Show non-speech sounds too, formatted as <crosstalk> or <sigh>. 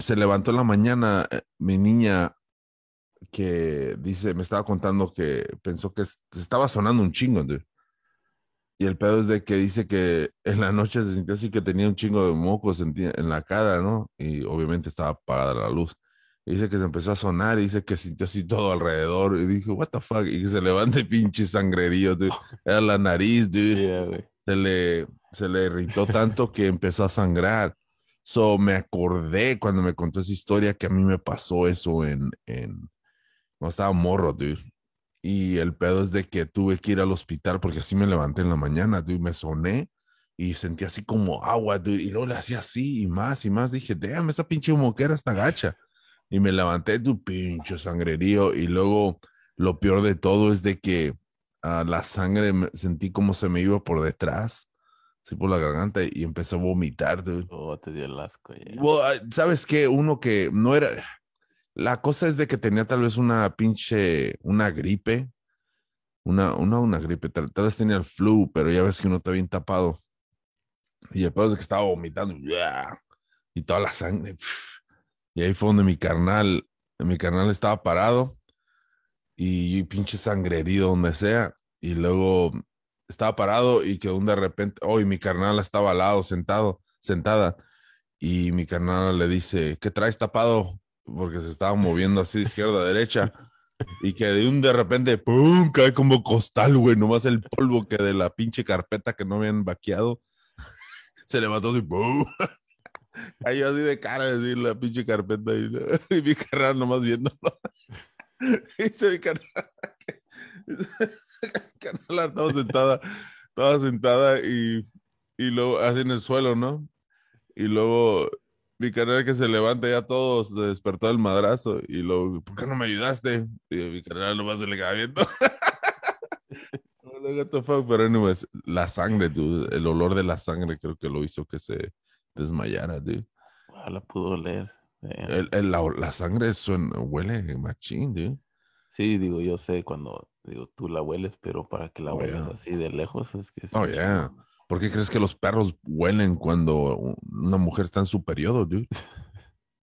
se levantó en la mañana eh, mi niña que dice, me estaba contando que pensó que se estaba sonando un chingo, Y el pedo es de que dice que en la noche se sintió así que tenía un chingo de mocos en, la cara, ¿no? Y obviamente estaba apagada la luz. dice que se empezó a sonar y dice que sintió así todo alrededor. Y dijo, what the fuck? Y que se levante pinche sangrerío, dude. Era la nariz, dude. Se, le, se le irritó tanto que empezó a sangrar. So me acordé cuando me contó esa historia que a mí me pasó eso en, en no estaba morro, dude. Y el pedo es de que tuve que ir al hospital porque así me levanté en la mañana, dude, me soné y sentí así como agua, dude, y luego le hacía así y más y más. Dije, déjame esa pinche moquera está gacha. Y me levanté, tu pinche sangrerío. Y luego lo peor de todo es de que ah, la sangre sentí como se me iba por detrás sí, por la garganta y empezó a vomitar, Oh, te dio el asco, ah, ¿Sabes qué? Uno que no era... La cosa es de que tenía tal vez una pinche, una gripe, una, una, una gripe, tal, vez tenía el flu, pero ya ves que uno está bien tapado. Y el pedo que estaba vomitando, y toda la sangre. Y ahí fue donde mi carnal, mi carnal estaba parado y, pinche sangre herido donde sea. Y luego estaba parado y que un de repente, hoy oh, mi carnal estaba al lado, sentado, sentada, y mi carnal le dice, ¿qué traes tapado? Porque se estaba moviendo así, izquierda, a derecha, y que de un de repente, ¡pum! cae como costal, güey, nomás el polvo que de la pinche carpeta que no habían vaqueado, <laughs> se levantó y ¡pum! <laughs> Cayó así de cara, decir la pinche carpeta, <laughs> y, mi carnal nomás viéndolo. Dice mi carnal estaba sentada, estaba sentada y, y luego así en el suelo, ¿no? Y luego mi carrera que se levanta ya todos, se despertó el madrazo y luego, ¿por qué no me ayudaste? Y mi carnal ¿no? se le viendo. <laughs> Pero anyways, la sangre, el olor de la sangre creo que lo hizo que se desmayara, dude. Ah, la pudo oler. la, sangre huele machín, dude. Sí, digo, yo sé cuando Digo, tú la hueles, pero para que la oh, hueles así de lejos es que... no oh, ¿Por qué crees que los perros huelen cuando una mujer está en su periodo, dude? <laughs>